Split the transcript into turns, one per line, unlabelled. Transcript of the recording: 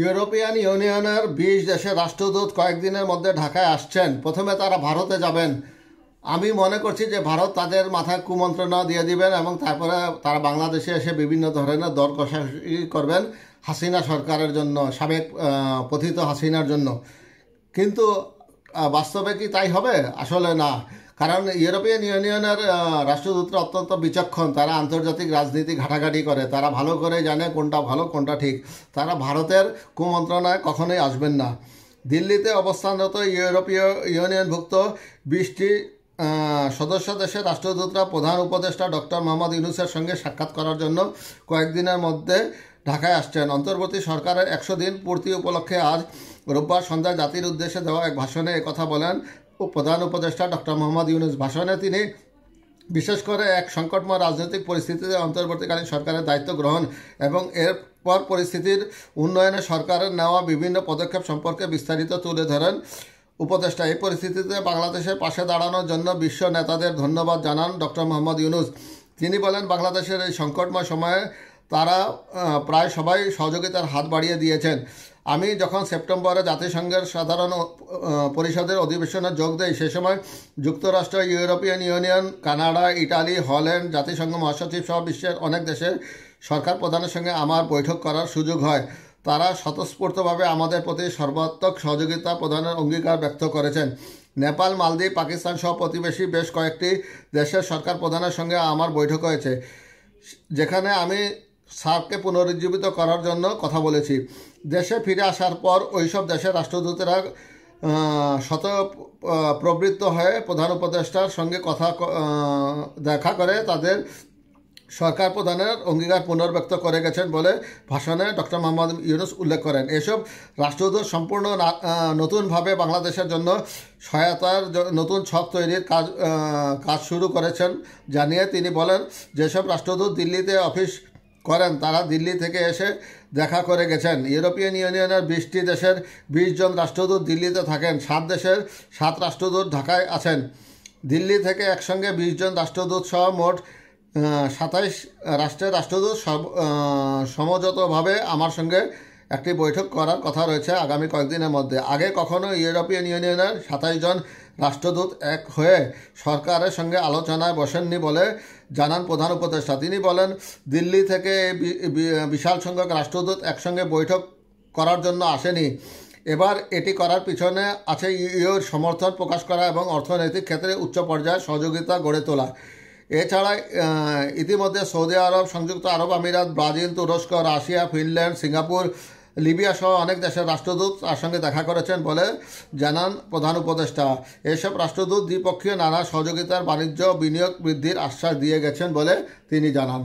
European ইউনিয়নের বিশ দেশের রাষ্ট্রদূত কয়েকদিনের মধ্যে ঢাকায় আসছেন প্রথমে তারা ভারতে যাবেন আমি মনে করছি যে ভারত তাদের মাথায় কুমন্ত্রণা দিয়ে দিবেন এবং তারপরে তারা বাংলাদেশে এসে বিভিন্ন ধরনের দর কষাকষি করবেন হাসিনা সরকারের জন্য সাবেক পথিত হাসিনার জন্য কিন্তু বাস্তবে কি তাই হবে আসলে না কারণ ইউরোপিয়ান ইউনিয়নের রাষ্ট্রদূতরা অত্যন্ত বিচক্ষণ তারা আন্তর্জাতিক রাজনীতি ঘাটাঘাটি করে তারা ভালো করে জানে কোনটা ভালো কোনটা ঠিক তারা ভারতের কুমন্ত্রণায় কখনোই আসবেন না দিল্লিতে অবস্থানরত ইউরোপীয় ইউনিয়নভুক্ত বিশটি সদস্য দেশের রাষ্ট্রদূতরা প্রধান উপদেষ্টা ডক্টর মোহাম্মদ ইউনুসের সঙ্গে সাক্ষাৎ করার জন্য কয়েকদিনের মধ্যে ঢাকায় আসছেন অন্তর্বর্তী সরকারের একশো দিন পূর্তি উপলক্ষে আজ রোববার সন্ধ্যায় জাতির উদ্দেশ্যে দেওয়া এক ভাষণে কথা বলেন প্রধান উপদেষ্টা ডক্টর মোহাম্মদ ইউনুস ভাষণে তিনি বিশেষ করে এক সংকটময় রাজনৈতিক পরিস্থিতিতে অন্তর্বর্তীকালীন সরকারের দায়িত্ব গ্রহণ এবং এর পর পরিস্থিতির উন্নয়নে সরকারের নেওয়া বিভিন্ন পদক্ষেপ সম্পর্কে বিস্তারিত তুলে ধরেন উপদেষ্টা এই পরিস্থিতিতে বাংলাদেশের পাশে দাঁড়ানোর জন্য বিশ্ব নেতাদের ধন্যবাদ জানান ডক্টর মোহাম্মদ ইউনুস তিনি বলেন বাংলাদেশের এই সংকটময় সময়ে তারা প্রায় সবাই সহযোগিতার হাত বাড়িয়ে দিয়েছেন আমি যখন সেপ্টেম্বরে জাতিসংঘের সাধারণ পরিষদের অধিবেশনে যোগ দেই সে সময় যুক্তরাষ্ট্র European union Canada Italy Holland জাতিসংঘ মহাসচিব সহ বিশ্বের অনেক দেশের সরকার প্রধানের সঙ্গে আমার বৈঠক করার সুযোগ হয় তারা স্বতঃস্ফূর্তভাবে আমাদের প্রতি সর্বাত্মক সহযোগিতা প্রদানের অঙ্গীকার ব্যক্ত করেছেন নেপাল মালদ্বীপ পাকিস্তান সহ প্রতিবেশী বেশ কয়েকটি দেশের সরকার প্রধানের সঙ্গে আমার বৈঠক হয়েছে যেখানে আমি সার্ককে পুনরুজ্জীবিত করার জন্য কথা বলেছি দেশে ফিরে আসার পর ওইসব দেশের রাষ্ট্রদূতেরা শত প্রবৃত্ত হয়ে প্রধান উপদেষ্টার সঙ্গে কথা দেখা করে তাদের সরকার প্রধানের অঙ্গীকার পুনর্ব্যক্ত করে গেছেন বলে ভাষণে ডক্টর মোহাম্মদ ইউনুস উল্লেখ করেন এসব রাষ্ট্রদূত সম্পূর্ণ নতুনভাবে বাংলাদেশের জন্য সহায়তার নতুন ছক তৈরির কাজ কাজ শুরু করেছেন জানিয়ে তিনি বলেন যেসব রাষ্ট্রদূত দিল্লিতে অফিস করেন তারা দিল্লি থেকে এসে দেখা করে গেছেন ইউরোপিয়ান ইউনিয়নের বিশটি দেশের বিশ জন রাষ্ট্রদূত দিল্লিতে থাকেন সাত দেশের সাত রাষ্ট্রদূত ঢাকায় আছেন দিল্লি থেকে একসঙ্গে বিশ জন রাষ্ট্রদূত সহ মোট সাতাইশ রাষ্ট্রের রাষ্ট্রদূত সমযতভাবে আমার সঙ্গে একটি বৈঠক করার কথা রয়েছে আগামী কয়েকদিনের মধ্যে আগে কখনো ইউরোপিয়ান ইউনিয়নের সাতাইশ জন রাষ্ট্রদূত এক হয়ে সরকারের সঙ্গে আলোচনায় বসেননি বলে জানান প্রধান উপদেষ্টা তিনি বলেন দিল্লি থেকে বিশাল সংখ্যক রাষ্ট্রদূত একসঙ্গে বৈঠক করার জন্য আসেনি এবার এটি করার পিছনে আছে ইউর সমর্থন প্রকাশ করা এবং অর্থনৈতিক ক্ষেত্রে উচ্চ পর্যায়ে সহযোগিতা গড়ে তোলা এছাড়া ইতিমধ্যে সৌদি আরব সংযুক্ত আরব আমিরাত ব্রাজিল তুরস্ক রাশিয়া ফিনল্যান্ড সিঙ্গাপুর লিবিয়া সহ অনেক দেশের রাষ্ট্রদূত তার সঙ্গে দেখা করেছেন বলে জানান প্রধান উপদেষ্টা এসব রাষ্ট্রদূত দ্বিপক্ষীয় নানা সহযোগিতার বাণিজ্য বিনিয়োগ বৃদ্ধির আশ্বাস দিয়ে গেছেন বলে তিনি জানান